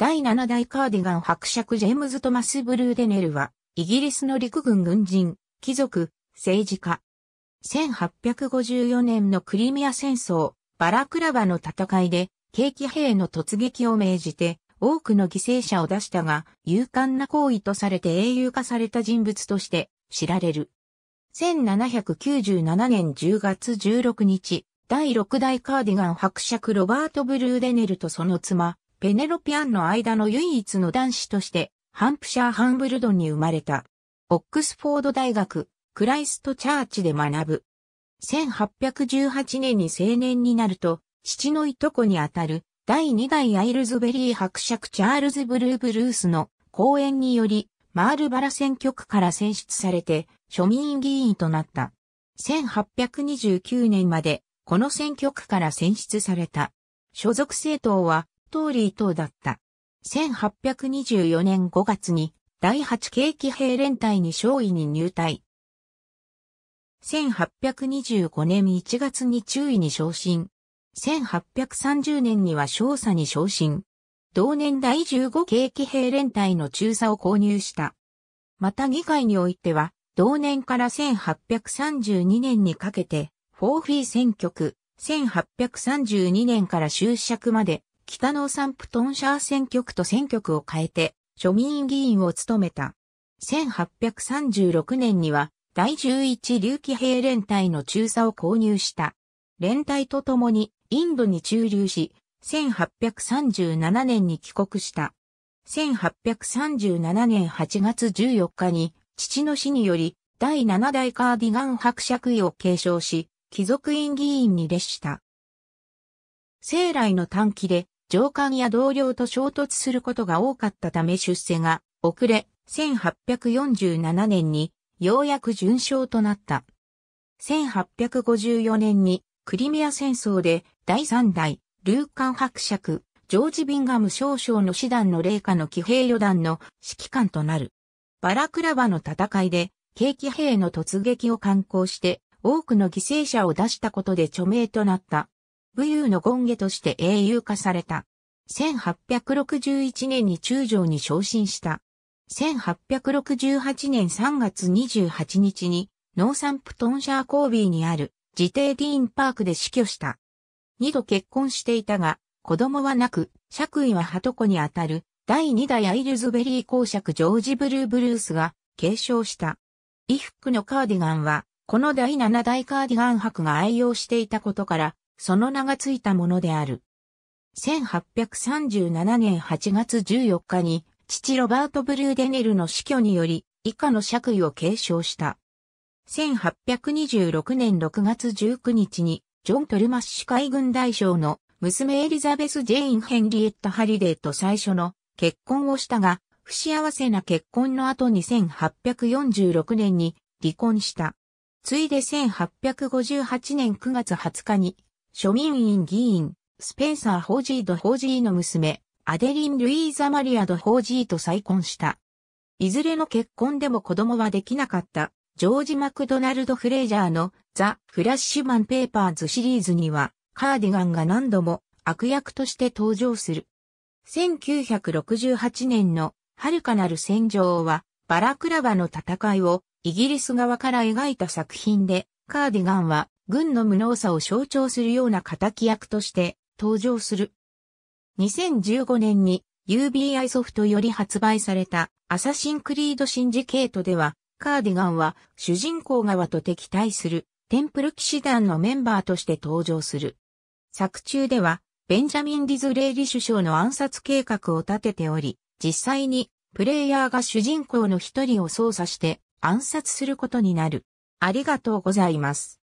第7代カーディガン伯爵ジェームズ・トマス・ブルーデネルは、イギリスの陸軍軍人、貴族、政治家。1854年のクリミア戦争、バラクラバの戦いで、景気兵の突撃を命じて、多くの犠牲者を出したが、勇敢な行為とされて英雄化された人物として知られる。1797年10月16日、第6代カーディガン伯爵ロバート・ブルーデネルとその妻、ペネロピアンの間の唯一の男子として、ハンプシャー・ハンブルドンに生まれた。オックスフォード大学、クライストチャーチで学ぶ。1818年に青年になると、父のいとこにあたる、第2代アイルズベリー伯爵チャールズ・ブルー・ブルースの講演により、マールバラ選挙区から選出されて、庶民議員となった。1829年まで、この選挙区から選出された。所属政党は、トーリー等だった。1824年5月に第8景気兵連隊に少尉に入隊。1825年1月に中尉に昇進。1830年には少佐に昇進。同年第15景気兵連隊の中佐を購入した。また議会においては、同年から1832年にかけて、フォーフィー選挙区、1832年から終爵まで、北のサンプトンシャー選挙区と選挙区を変えて、庶民議員を務めた。1836年には、第11竜騎兵連隊の中佐を購入した。連隊と共にインドに駐留し、1837年に帰国した。1837年8月14日に、父の死により、第7代カーディガン伯爵位を継承し、貴族院議員に列した。生来の短期で、上官や同僚と衝突することが多かったため出世が遅れ、1847年にようやく順勝となった。1854年にクリミア戦争で第3代ルーカン伯爵、ジョージ・ビンガム少将の師団の霊下の騎兵旅団の指揮官となる。バラクラバの戦いで、景気兵の突撃を観光して、多くの犠牲者を出したことで著名となった。武勇の権下として英雄化された。1861年に中将に昇進した。1868年3月28日に、ノーサンプトンシャーコービーにある、自邸ディーンパークで死去した。二度結婚していたが、子供はなく、爵位は鳩子にあたる、第二代アイルズベリー公爵ジョージ・ブルー・ブルースが継承した。衣服のカーディガンは、この第七代カーディガン博が愛用していたことから、その名がついたものである。1837年8月14日に、父ロバート・ブルーデネルの死去により、以下の爵位を継承した。1826年6月19日に、ジョン・トルマッシュ海軍大将の娘エリザベス・ジェイン・ヘンリエット・ハリデーと最初の結婚をしたが、不幸せな結婚の後に1846年に離婚した。ついで1858年9月20日に庶民院議員、スペンサー・ホージード・ホージーの娘、アデリン・ルイーザ・マリア・ド・ホージーと再婚した。いずれの結婚でも子供はできなかった、ジョージ・マクドナルド・フレイジャーのザ・フラッシュマン・ペーパーズシリーズには、カーディガンが何度も悪役として登場する。1968年の遥かなる戦場は、バラクラバの戦いをイギリス側から描いた作品で、カーディガンは軍の無能さを象徴するような敵役として登場する。2015年に UBI ソフトより発売されたアサシンクリードシンジケートでは、カーディガンは主人公側と敵対するテンプル騎士団のメンバーとして登場する。作中では、ベンジャミン・ディズレイリ首相の暗殺計画を立てており、実際にプレイヤーが主人公の一人を操作して暗殺することになる。ありがとうございます。